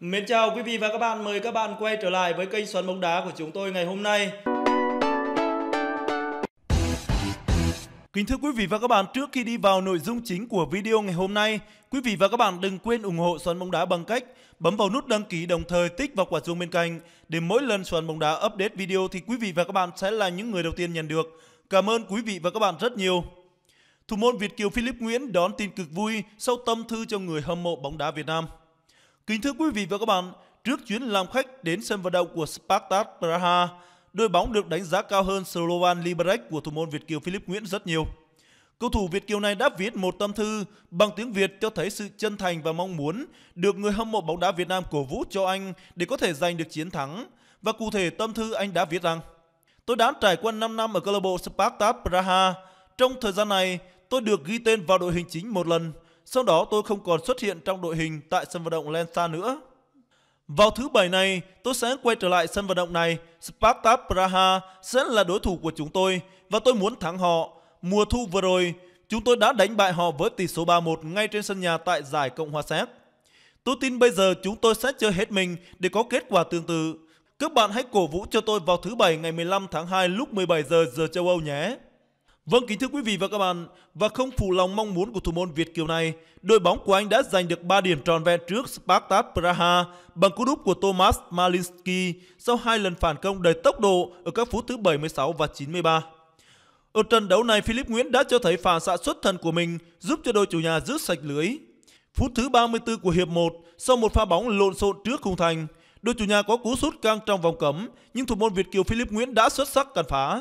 Mến chào quý vị và các bạn, mời các bạn quay trở lại với kênh Xoắn bóng đá của chúng tôi ngày hôm nay. Kính thưa quý vị và các bạn, trước khi đi vào nội dung chính của video ngày hôm nay, quý vị và các bạn đừng quên ủng hộ Xoắn bóng đá bằng cách bấm vào nút đăng ký đồng thời tích vào quả chuông bên cạnh để mỗi lần Xoắn bóng đá update video thì quý vị và các bạn sẽ là những người đầu tiên nhận được. Cảm ơn quý vị và các bạn rất nhiều. Thủ môn Việt Kiều Philip Nguyễn đón tin cực vui sau tâm thư cho người hâm mộ bóng đá Việt Nam. Kính thưa quý vị và các bạn, trước chuyến làm khách đến sân vận động của Spartak Praha, đội bóng được đánh giá cao hơn Slovan Liberec của thủ môn Việt Kiều Philip Nguyễn rất nhiều. Cầu thủ Việt Kiều này đã viết một tâm thư bằng tiếng Việt cho thấy sự chân thành và mong muốn được người hâm mộ bóng đá Việt Nam cổ vũ cho anh để có thể giành được chiến thắng. Và cụ thể tâm thư anh đã viết rằng Tôi đã trải qua 5 năm ở câu lạc bộ Spartak Praha. Trong thời gian này, tôi được ghi tên vào đội hình chính một lần – sau đó tôi không còn xuất hiện trong đội hình tại sân vận động Lensa nữa. Vào thứ bảy này, tôi sẽ quay trở lại sân vận động này. Sparta Praha sẽ là đối thủ của chúng tôi và tôi muốn thắng họ. Mùa thu vừa rồi, chúng tôi đã đánh bại họ với tỷ số 3-1 ngay trên sân nhà tại giải Cộng hòa Séc. Tôi tin bây giờ chúng tôi sẽ chơi hết mình để có kết quả tương tự. Các bạn hãy cổ vũ cho tôi vào thứ bảy ngày 15 tháng 2 lúc 17 giờ giờ châu Âu nhé. Vâng kính thưa quý vị và các bạn, và không phụ lòng mong muốn của thủ môn Việt Kiều này, đội bóng của anh đã giành được 3 điểm tròn vẹn trước Spartak Praha bằng cú đúp của Thomas Malinski sau hai lần phản công đầy tốc độ ở các phút thứ 76 và 93. Ở trận đấu này, Philip Nguyễn đã cho thấy phản xạ xuất thần của mình giúp cho đội chủ nhà giữ sạch lưới. Phút thứ 34 của hiệp 1, sau một pha bóng lộn xộn trước khung thành, đội chủ nhà có cú sút căng trong vòng cấm, nhưng thủ môn Việt Kiều Philip Nguyễn đã xuất sắc cản phá.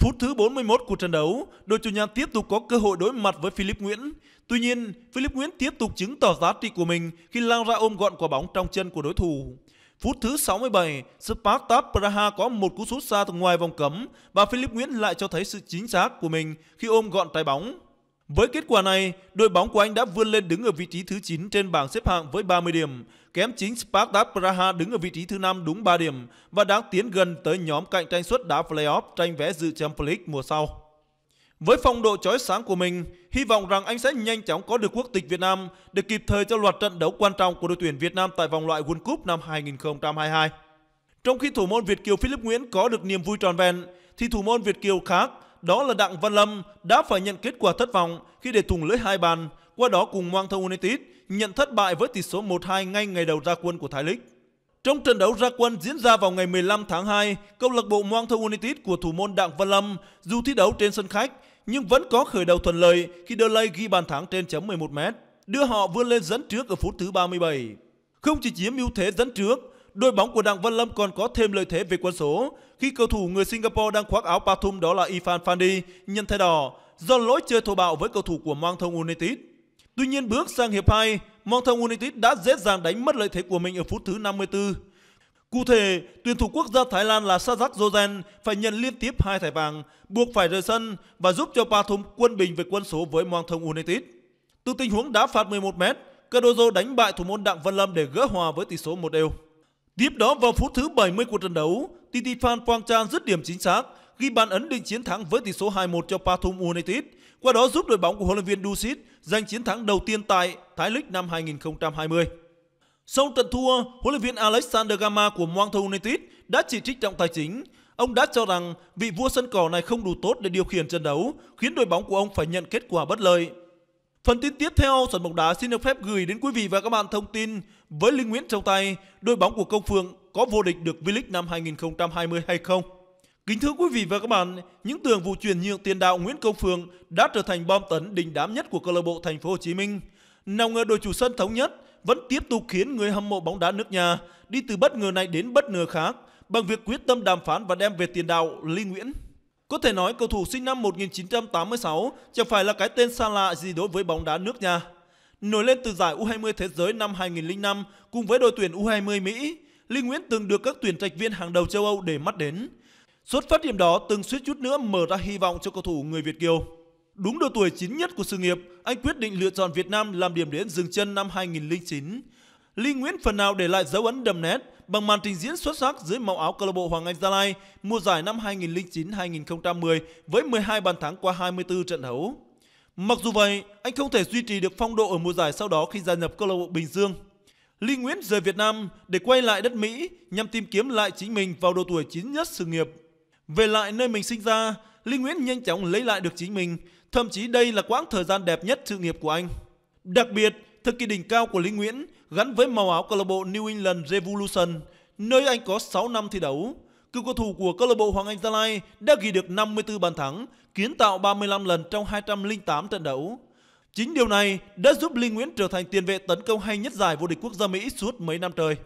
Phút thứ 41 của trận đấu, đội chủ nhà tiếp tục có cơ hội đối mặt với Philip Nguyễn. Tuy nhiên, Philip Nguyễn tiếp tục chứng tỏ giá trị của mình khi lao ra ôm gọn quả bóng trong chân của đối thủ. Phút thứ 67, Spartak Praha có một cú sút xa từ ngoài vòng cấm và Philip Nguyễn lại cho thấy sự chính xác của mình khi ôm gọn trái bóng. Với kết quả này, đội bóng của Anh đã vươn lên đứng ở vị trí thứ 9 trên bảng xếp hạng với 30 điểm, kém chính Spartak Praha đứng ở vị trí thứ 5 đúng 3 điểm và đang tiến gần tới nhóm cạnh tranh suất đá playoff tranh vé dự Champions League mùa sau. Với phong độ chói sáng của mình, hy vọng rằng anh sẽ nhanh chóng có được quốc tịch Việt Nam để kịp thời cho loạt trận đấu quan trọng của đội tuyển Việt Nam tại vòng loại World Cup năm 2022. Trong khi thủ môn Việt Kiều Philip Nguyễn có được niềm vui tròn vẹn, thì thủ môn Việt Kiều khác đó là Đặng Văn Lâm đã phải nhận kết quả thất vọng khi để thủng lưới hai bàn, qua đó cùng Hoàng Thơ United nhận thất bại với tỷ số 1-2 ngay ngày đầu ra quân của Thái lịch. Trong trận đấu ra quân diễn ra vào ngày 15 tháng 2, câu lạc bộ Moang Thơ United của thủ môn Đặng Văn Lâm dù thi đấu trên sân khách nhưng vẫn có khởi đầu thuận lợi khi Delay ghi bàn thắng trên chấm 11m, đưa họ vươn lên dẫn trước ở phút thứ 37. Không chỉ chiếm ưu thế dẫn trước, đội bóng của Đặng Văn Lâm còn có thêm lợi thế về quân số khi cầu thủ người Singapore đang khoác áo Pathum đó là Ifan Fandi nhận thay đỏ do lỗi chơi thô bạo với cầu thủ của Mang Thông United. Tuy nhiên bước sang hiệp 2, Mang Thông United đã dễ dàng đánh mất lợi thế của mình ở phút thứ 54. Cụ thể, tuyển thủ quốc gia Thái Lan là Sajak Jojen phải nhận liên tiếp hai thẻ vàng, buộc phải rời sân và giúp cho Pathum quân bình về quân số với Mang Thông United. Từ tình huống đá phạt 11m, Cardozo đánh bại thủ môn Đặng Văn Lâm để gỡ hòa với tỷ số 1 đều. Tiếp đó vào phút thứ 70 của trận đấu, Titifan Pongchan dứt điểm chính xác, ghi bàn ấn định chiến thắng với tỷ số 2-1 cho Pathum United, qua đó giúp đội bóng của huấn luyện viên Dusit giành chiến thắng đầu tiên tại Thái League năm 2020. Sau trận thua, huấn luyện viên Alexander Gama của Montreal United đã chỉ trích trọng tài chính. Ông đã cho rằng vị vua sân cỏ này không đủ tốt để điều khiển trận đấu, khiến đội bóng của ông phải nhận kết quả bất lợi. Phần tin tiếp theo, sản bóng đá xin được phép gửi đến quý vị và các bạn thông tin với Linh Nguyễn trong tay, đội bóng của Công Phượng có vô địch được V-League năm 2020 hay không? Kính thưa quý vị và các bạn, những tường vụ chuyển nhượng tiền đạo Nguyễn Công Phượng đã trở thành bom tấn đình đám nhất của câu lạc bộ Thành phố Hồ Chí Minh. Nào ngờ đội chủ sân thống nhất vẫn tiếp tục khiến người hâm mộ bóng đá nước nhà đi từ bất ngờ này đến bất ngờ khác bằng việc quyết tâm đàm phán và đem về tiền đạo Linh Nguyễn. Có thể nói cầu thủ sinh năm 1986 chẳng phải là cái tên xa lạ gì đối với bóng đá nước nhà. Nổi lên từ giải U20 Thế giới năm 2005 cùng với đội tuyển U20 Mỹ, Linh Nguyễn từng được các tuyển trạch viên hàng đầu châu Âu để mắt đến. Xuất phát điểm đó từng suýt chút nữa mở ra hy vọng cho cầu thủ người Việt Kiều. Đúng độ tuổi chín nhất của sự nghiệp, anh quyết định lựa chọn Việt Nam làm điểm đến dừng chân năm 2009. Linh Nguyễn phần nào để lại dấu ấn đậm nét bằng màn trình diễn xuất sắc dưới màu áo câu lạc bộ Hoàng Anh Gia Lai mùa giải năm 2009-2010 với 12 bàn thắng qua 24 trận đấu. Mặc dù vậy, anh không thể duy trì được phong độ ở mùa giải sau đó khi gia nhập câu lạc bộ Bình Dương. Lý Nguyễn rời Việt Nam để quay lại đất Mỹ nhằm tìm kiếm lại chính mình vào độ tuổi chín nhất sự nghiệp. Về lại nơi mình sinh ra, Lý Nguyễn nhanh chóng lấy lại được chính mình, thậm chí đây là quãng thời gian đẹp nhất sự nghiệp của anh. Đặc biệt, Thời kỳ đỉnh cao của Lý Nguyễn gắn với màu áo câu lạc bộ New England Revolution, nơi anh có 6 năm thi đấu. Cựu cầu thủ của câu lạc bộ Hoàng Anh Gia Lai đã ghi được 54 bàn thắng, kiến tạo 35 lần trong 208 trận đấu. Chính điều này đã giúp Lý Nguyễn trở thành tiền vệ tấn công hay nhất giải vô địch quốc gia Mỹ suốt mấy năm trời.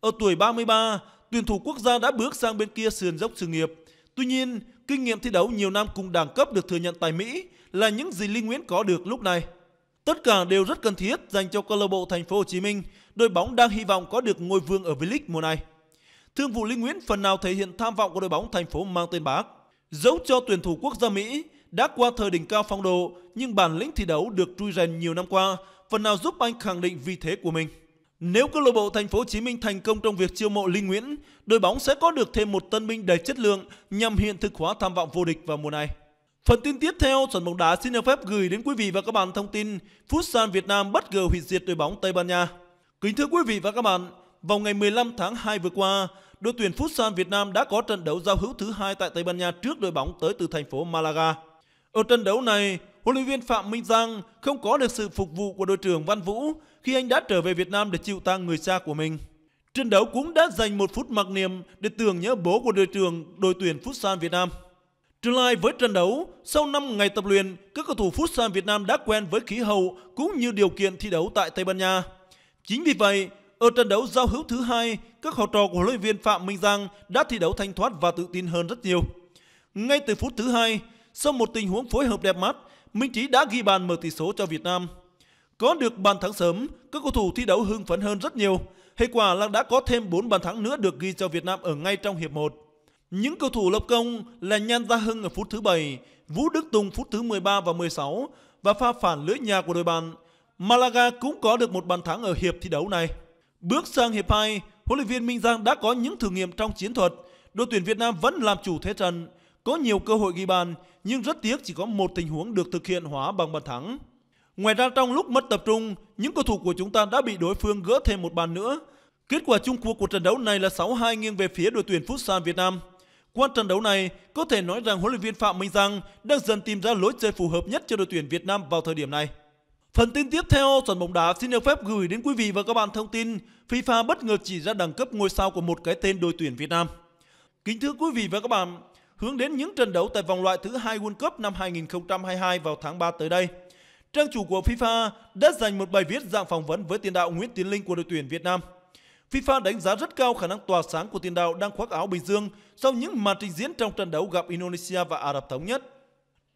Ở tuổi 33, tuyển thủ quốc gia đã bước sang bên kia sườn dốc sự nghiệp. Tuy nhiên, kinh nghiệm thi đấu nhiều năm cùng đẳng cấp được thừa nhận tại Mỹ là những gì Lý Nguyễn có được lúc này. Tất cả đều rất cần thiết dành cho câu lạc bộ Thành phố Hồ Chí Minh, đội bóng đang hy vọng có được ngôi vương ở V-League mùa này. Thương vụ Linh Nguyễn phần nào thể hiện tham vọng của đội bóng thành phố mang tên Bác. Dẫu cho tuyển thủ quốc gia Mỹ đã qua thời đỉnh cao phong độ, nhưng bản lĩnh thi đấu được trui rèn nhiều năm qua, phần nào giúp anh khẳng định vị thế của mình. Nếu câu lạc bộ Thành phố Hồ Chí Minh thành công trong việc chiêu mộ Linh Nguyễn, đội bóng sẽ có được thêm một tân binh đầy chất lượng nhằm hiện thực hóa tham vọng vô địch vào mùa này. Phần tin tiếp theo, chuẩn bóng đá xin được phép gửi đến quý vị và các bạn thông tin Futsal Việt Nam bất ngờ hủy diệt đội bóng Tây Ban Nha. Kính thưa quý vị và các bạn, vào ngày 15 tháng 2 vừa qua, đội tuyển Futsal Việt Nam đã có trận đấu giao hữu thứ hai tại Tây Ban Nha trước đội bóng tới từ thành phố Malaga. Ở trận đấu này, huấn luyện viên Phạm Minh Giang không có được sự phục vụ của đội trưởng Văn Vũ khi anh đã trở về Việt Nam để chịu tang người cha của mình. Trận đấu cũng đã dành một phút mặc niệm để tưởng nhớ bố của đội trưởng đội tuyển Futsal Việt Nam. Trở lại với trận đấu, sau 5 ngày tập luyện, các cầu thủ Futsal Việt Nam đã quen với khí hậu cũng như điều kiện thi đấu tại Tây Ban Nha. Chính vì vậy, ở trận đấu giao hữu thứ hai, các học trò của huấn luyện viên Phạm Minh Giang đã thi đấu thanh thoát và tự tin hơn rất nhiều. Ngay từ phút thứ hai, sau một tình huống phối hợp đẹp mắt, Minh Trí đã ghi bàn mở tỷ số cho Việt Nam. Có được bàn thắng sớm, các cầu thủ thi đấu hưng phấn hơn rất nhiều. Hệ quả là đã có thêm 4 bàn thắng nữa được ghi cho Việt Nam ở ngay trong hiệp 1. Những cầu thủ lập công là Nhan Gia Hưng ở phút thứ 7, Vũ Đức Tùng phút thứ 13 và 16 và pha phản lưới nhà của đội bạn. Malaga cũng có được một bàn thắng ở hiệp thi đấu này. Bước sang hiệp 2, huấn luyện viên Minh Giang đã có những thử nghiệm trong chiến thuật. Đội tuyển Việt Nam vẫn làm chủ thế trận, có nhiều cơ hội ghi bàn nhưng rất tiếc chỉ có một tình huống được thực hiện hóa bằng bàn thắng. Ngoài ra trong lúc mất tập trung, những cầu thủ của chúng ta đã bị đối phương gỡ thêm một bàn nữa. Kết quả chung cuộc của trận đấu này là 6-2 nghiêng về phía đội tuyển Futsal Việt Nam. Qua trận đấu này, có thể nói rằng huấn luyện viên Phạm Minh Giang đang dần tìm ra lối chơi phù hợp nhất cho đội tuyển Việt Nam vào thời điểm này. Phần tin tiếp theo, Chuẩn bóng đá xin được phép gửi đến quý vị và các bạn thông tin FIFA bất ngờ chỉ ra đẳng cấp ngôi sao của một cái tên đội tuyển Việt Nam. Kính thưa quý vị và các bạn, hướng đến những trận đấu tại vòng loại thứ hai World Cup năm 2022 vào tháng 3 tới đây, trang chủ của FIFA đã dành một bài viết dạng phỏng vấn với tiền đạo Nguyễn Tiến Linh của đội tuyển Việt Nam – FIFA đánh giá rất cao khả năng tỏa sáng của tiền đạo đang khoác áo Bình Dương sau những màn trình diễn trong trận đấu gặp Indonesia và Ả Rập Thống Nhất.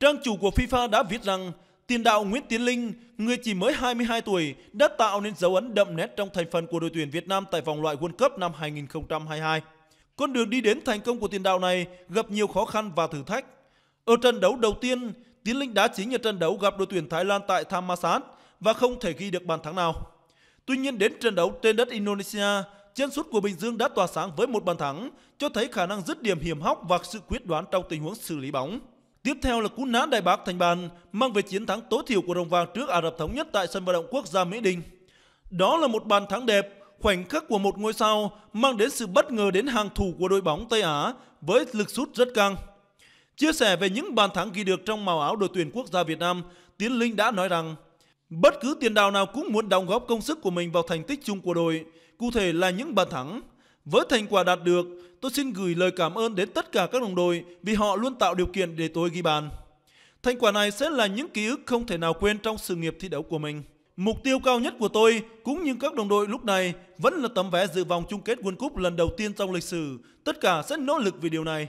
Trang chủ của FIFA đã viết rằng tiền đạo Nguyễn Tiến Linh, người chỉ mới 22 tuổi, đã tạo nên dấu ấn đậm nét trong thành phần của đội tuyển Việt Nam tại vòng loại World Cup năm 2022. Con đường đi đến thành công của tiền đạo này gặp nhiều khó khăn và thử thách. Ở trận đấu đầu tiên, Tiến Linh đã chính ở trận đấu gặp đội tuyển Thái Lan tại Thammasat và không thể ghi được bàn thắng nào. Tuy nhiên đến trận đấu trên đất Indonesia, chân sút của Bình Dương đã tỏa sáng với một bàn thắng, cho thấy khả năng dứt điểm hiểm hóc và sự quyết đoán trong tình huống xử lý bóng. Tiếp theo là cú ná Đại Bác thành bàn, mang về chiến thắng tối thiểu của đồng Vàng trước Ả Rập Thống Nhất tại sân vận động quốc gia Mỹ Đình. Đó là một bàn thắng đẹp, khoảnh khắc của một ngôi sao mang đến sự bất ngờ đến hàng thủ của đội bóng Tây Á với lực sút rất căng. Chia sẻ về những bàn thắng ghi được trong màu áo đội tuyển quốc gia Việt Nam, Tiến Linh đã nói rằng Bất cứ tiền đạo nào cũng muốn đóng góp công sức của mình vào thành tích chung của đội, cụ thể là những bàn thắng. Với thành quả đạt được, tôi xin gửi lời cảm ơn đến tất cả các đồng đội vì họ luôn tạo điều kiện để tôi ghi bàn. Thành quả này sẽ là những ký ức không thể nào quên trong sự nghiệp thi đấu của mình. Mục tiêu cao nhất của tôi cũng như các đồng đội lúc này vẫn là tấm vé dự vòng chung kết World Cup lần đầu tiên trong lịch sử. Tất cả sẽ nỗ lực vì điều này.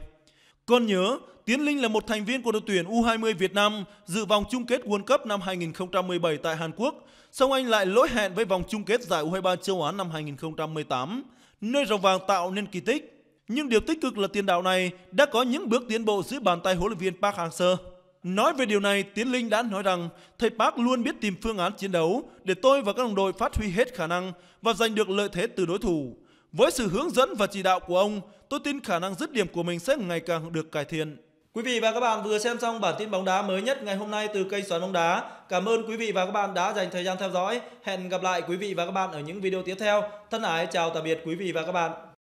Còn nhớ, Tiến Linh là một thành viên của đội tuyển U20 Việt Nam dự vòng chung kết World Cup năm 2017 tại Hàn Quốc, song anh lại lỗi hẹn với vòng chung kết giải U23 châu Á năm 2018, nơi rồng vàng tạo nên kỳ tích. Nhưng điều tích cực là tiền đạo này đã có những bước tiến bộ dưới bàn tay huấn luyện viên Park Hang-seo. Nói về điều này, Tiến Linh đã nói rằng thầy Park luôn biết tìm phương án chiến đấu để tôi và các đồng đội phát huy hết khả năng và giành được lợi thế từ đối thủ. Với sự hướng dẫn và chỉ đạo của ông, tôi tin khả năng dứt điểm của mình sẽ ngày càng được cải thiện. Quý vị và các bạn vừa xem xong bản tin bóng đá mới nhất ngày hôm nay từ kênh Xoắn bóng đá. Cảm ơn quý vị và các bạn đã dành thời gian theo dõi. Hẹn gặp lại quý vị và các bạn ở những video tiếp theo. Thân ái chào tạm biệt quý vị và các bạn.